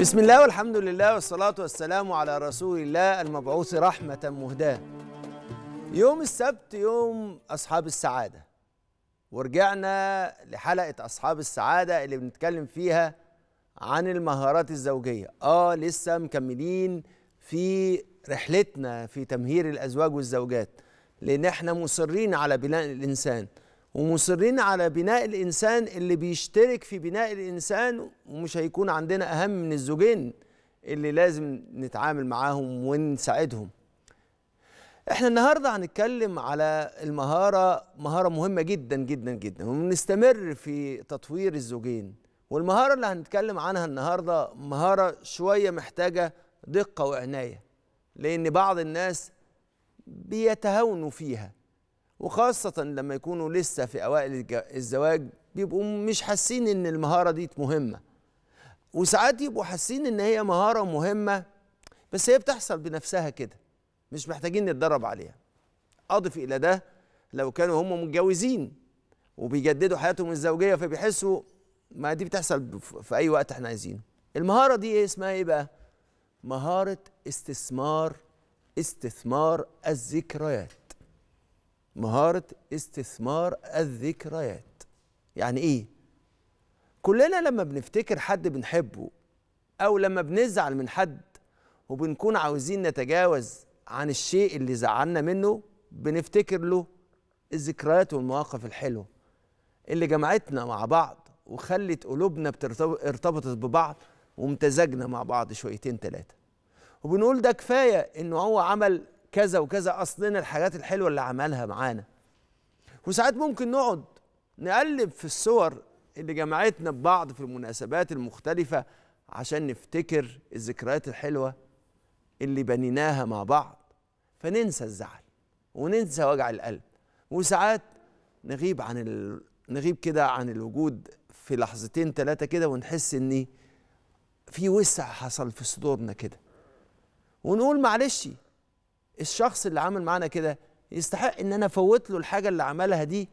بسم الله والحمد لله والصلاة والسلام على رسول الله المبعوث رحمة مهداة يوم السبت يوم أصحاب السعادة ورجعنا لحلقة أصحاب السعادة اللي بنتكلم فيها عن المهارات الزوجية آه لسه مكملين في رحلتنا في تمهير الأزواج والزوجات لأن احنا مصرين على بناء الإنسان ومصرين على بناء الإنسان اللي بيشترك في بناء الإنسان ومش هيكون عندنا أهم من الزوجين اللي لازم نتعامل معاهم ونساعدهم احنا النهاردة هنتكلم على المهارة مهارة مهمة جدا جدا جدا ونستمر في تطوير الزوجين والمهارة اللي هنتكلم عنها النهاردة مهارة شوية محتاجة دقة وعناية لأن بعض الناس بيتهاونوا فيها وخاصة لما يكونوا لسه في أوائل الزواج بيبقوا مش حاسين إن المهارة دي مهمة وساعات يبقوا حاسين إن هي مهارة مهمة بس هي بتحصل بنفسها كده مش محتاجين نتدرب عليها أضف إلى ده لو كانوا هم متجوزين وبيجددوا حياتهم الزوجية فبيحسوا ما دي بتحصل في أي وقت احنا عايزينه المهارة دي إيه؟ اسمها إيه بقى؟ مهارة استثمار استثمار الذكريات مهارة استثمار الذكريات يعني إيه؟ كلنا لما بنفتكر حد بنحبه أو لما بنزعل من حد وبنكون عاوزين نتجاوز عن الشيء اللي زعلنا منه بنفتكر له الذكريات والمواقف الحلوة اللي جمعتنا مع بعض وخلت قلوبنا ارتبطت ببعض وامتزجنا مع بعض شويتين ثلاثة وبنقول ده كفاية إنه هو عمل كذا وكذا اصلنا الحاجات الحلوه اللي عملها معانا وساعات ممكن نقعد نقلب في الصور اللي جمعتنا ببعض في المناسبات المختلفه عشان نفتكر الذكريات الحلوه اللي بنيناها مع بعض فننسى الزعل وننسى وجع القلب وساعات نغيب عن ال... نغيب كده عن الوجود في لحظتين ثلاثه كده ونحس ان في وسع حصل في صدورنا كده ونقول معلش الشخص اللي عمل معانا كده يستحق ان انا افوت له الحاجه اللي عملها دي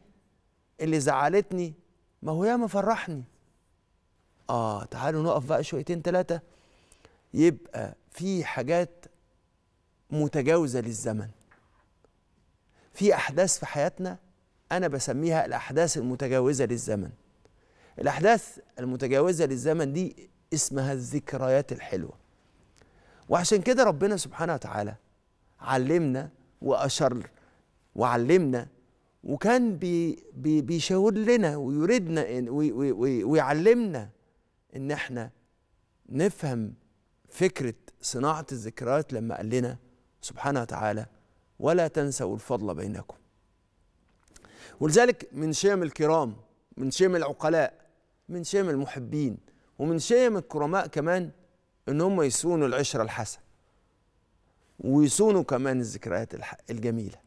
اللي زعلتني ما هو ياما فرحني اه تعالوا نقف بقى شويتين ثلاثه يبقى في حاجات متجاوزه للزمن في احداث في حياتنا انا بسميها الاحداث المتجاوزه للزمن الاحداث المتجاوزه للزمن دي اسمها الذكريات الحلوه وعشان كده ربنا سبحانه وتعالى علمنا وأشر وعلمنا وكان بي بي بيشاور لنا ويريدنا وي وي وي ويعلمنا ان احنا نفهم فكرة صناعة الذكريات لما قال لنا سبحانه وتعالى ولا تنسوا الفضل بينكم ولذلك من شيم الكرام من شيم العقلاء من شيم المحبين ومن شيم الكرماء كمان ان هم يسونوا العشرة الحسنة ويصونوا كمان الذكريات الجميلة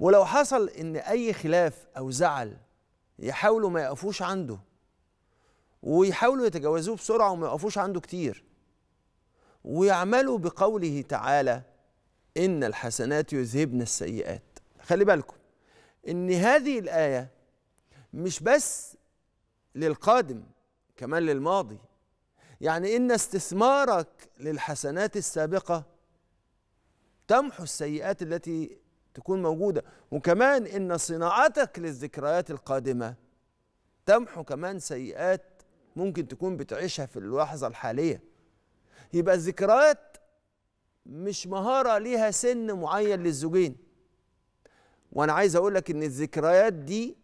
ولو حصل إن أي خلاف أو زعل يحاولوا ما يقفوش عنده ويحاولوا يتجاوزوه بسرعة وما يقفوش عنده كتير ويعملوا بقوله تعالى إن الحسنات يذهبن السيئات خلي بالكم إن هذه الآية مش بس للقادم كمان للماضي يعني إن استثمارك للحسنات السابقة تمحو السيئات التي تكون موجودة وكمان إن صناعتك للذكريات القادمة تمحو كمان سيئات ممكن تكون بتعيشها في اللحظة الحالية يبقى الذكريات مش مهارة ليها سن معين للزوجين وأنا عايز أقول لك إن الذكريات دي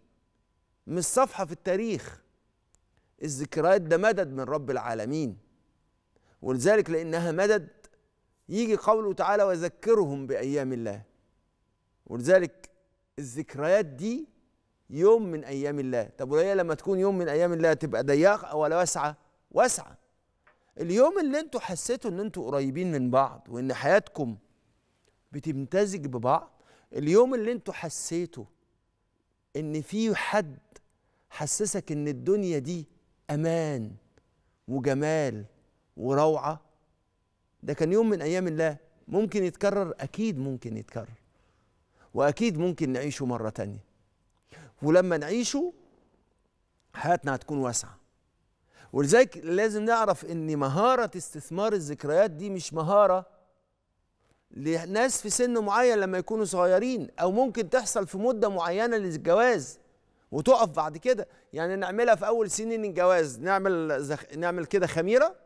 مش صفحة في التاريخ الذكريات ده مدد من رب العالمين ولذلك لأنها مدد يجي قوله تعالى وذكرهم بأيام الله ولذلك الذكريات دي يوم من أيام الله طب وهي لما تكون يوم من أيام الله تبقى ضيقة ولا واسعة واسعة اليوم اللي انتوا حسيتوا ان انتوا قريبين من بعض وان حياتكم بتمتزج ببعض اليوم اللي انتوا حسيتوا ان في حد حسسك ان الدنيا دي امان وجمال وروعه ده كان يوم من ايام الله ممكن يتكرر اكيد ممكن يتكرر واكيد ممكن نعيشه مره تانية ولما نعيشه حياتنا هتكون واسعه ولذلك لازم نعرف ان مهاره استثمار الذكريات دي مش مهاره لناس في سن معين لما يكونوا صغيرين او ممكن تحصل في مده معينه للجواز وتقف بعد كده يعني نعملها في اول سنين الجواز نعمل زخ... نعمل كده خميره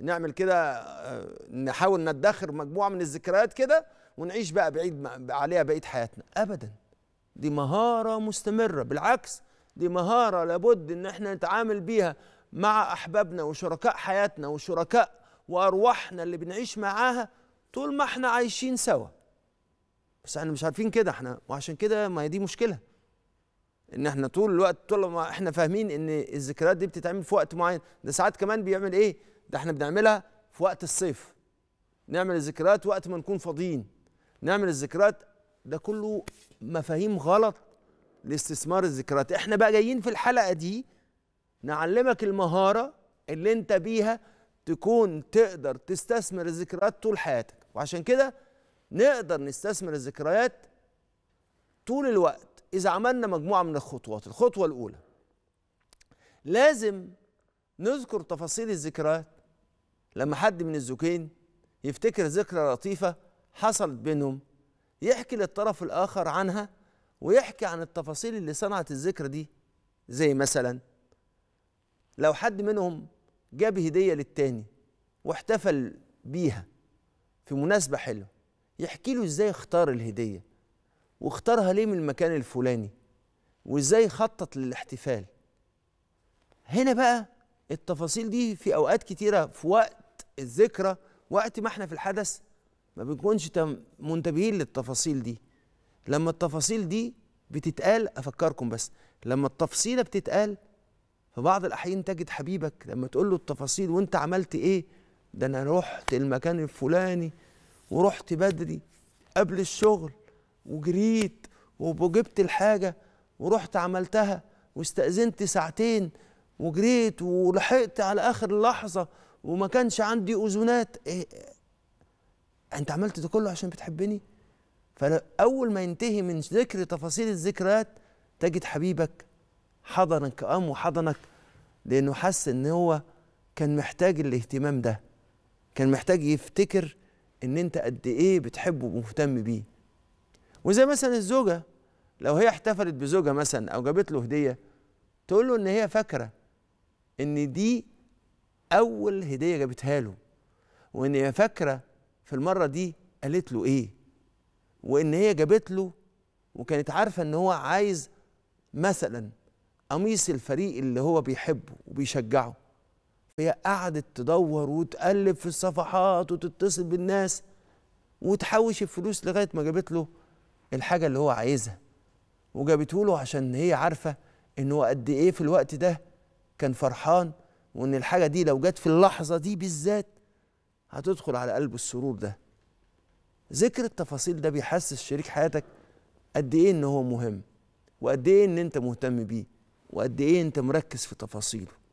نعمل كده آه، نحاول ندخر مجموعه من الذكريات كده ونعيش بقى بعيد عليها بقيه حياتنا ابدا دي مهاره مستمره بالعكس دي مهاره لابد ان احنا نتعامل بيها مع احبابنا وشركاء حياتنا وشركاء وارواحنا اللي بنعيش معاها طول ما احنا عايشين سوا بس احنا مش عارفين كده احنا وعشان كده ما هي دي مشكله ان احنا طول الوقت طول ما احنا فاهمين ان الذكريات دي بتتعمل في وقت معين ده ساعات كمان بيعمل ايه ده احنا بنعملها في وقت الصيف نعمل الذكريات وقت ما نكون فاضيين نعمل الذكريات ده كله مفاهيم غلط لاستثمار الذكريات احنا بقى جايين في الحلقه دي نعلمك المهاره اللي انت بيها تكون تقدر تستثمر الذكريات طول حياتك وعشان كده نقدر نستثمر الذكريات طول الوقت اذا عملنا مجموعه من الخطوات الخطوه الاولى لازم نذكر تفاصيل الذكريات لما حد من الزوجين يفتكر ذكرى لطيفة حصلت بينهم يحكي للطرف الآخر عنها ويحكي عن التفاصيل اللي صنعت الذكرى دي زي مثلا لو حد منهم جاب هدية للتاني واحتفل بيها في مناسبة حلوة يحكي له ازاي اختار الهدية واختارها ليه من المكان الفلاني وازاي خطط للاحتفال هنا بقى التفاصيل دي في اوقات كتيره في وقت الذكرى وقت ما احنا في الحدث ما بنكونش منتبهين للتفاصيل دي لما التفاصيل دي بتتقال افكركم بس لما التفصيله بتتقال في بعض الاحيان تجد حبيبك لما تقول له التفاصيل وانت عملت ايه ده انا رحت المكان الفلاني ورحت بدري قبل الشغل وجريت وجبت الحاجه ورحت عملتها واستأذنت ساعتين وجريت ولحقت على اخر لحظه وما كانش عندي اذونات إيه،, إيه انت عملت ده كله عشان بتحبني فاول ما ينتهي من ذكر تفاصيل الذكريات تجد حبيبك حضنك ام وحضنك لانه حس ان هو كان محتاج الاهتمام ده كان محتاج يفتكر ان انت قد ايه بتحبه ومهتم بيه وزي مثلا الزوجه لو هي احتفلت بزوجها مثلا او جابت له هديه تقول له ان هي فاكره ان دي اول هديه جابتها له وان هي فاكره في المره دي قالت له ايه وان هي جابت له وكانت عارفه ان هو عايز مثلا قميص الفريق اللي هو بيحبه وبيشجعه فهي قعدت تدور وتقلب في الصفحات وتتصل بالناس وتحوش الفلوس لغايه ما جابت له الحاجه اللي هو عايزها وجابته له عشان هي عارفه ان هو قد ايه في الوقت ده كان فرحان وان الحاجه دي لو جت في اللحظه دي بالذات هتدخل على قلب السرور ده ذكر التفاصيل ده بيحسس شريك حياتك قد ايه ان هو مهم وقد ايه ان انت مهتم بيه وقد ايه انت مركز في تفاصيله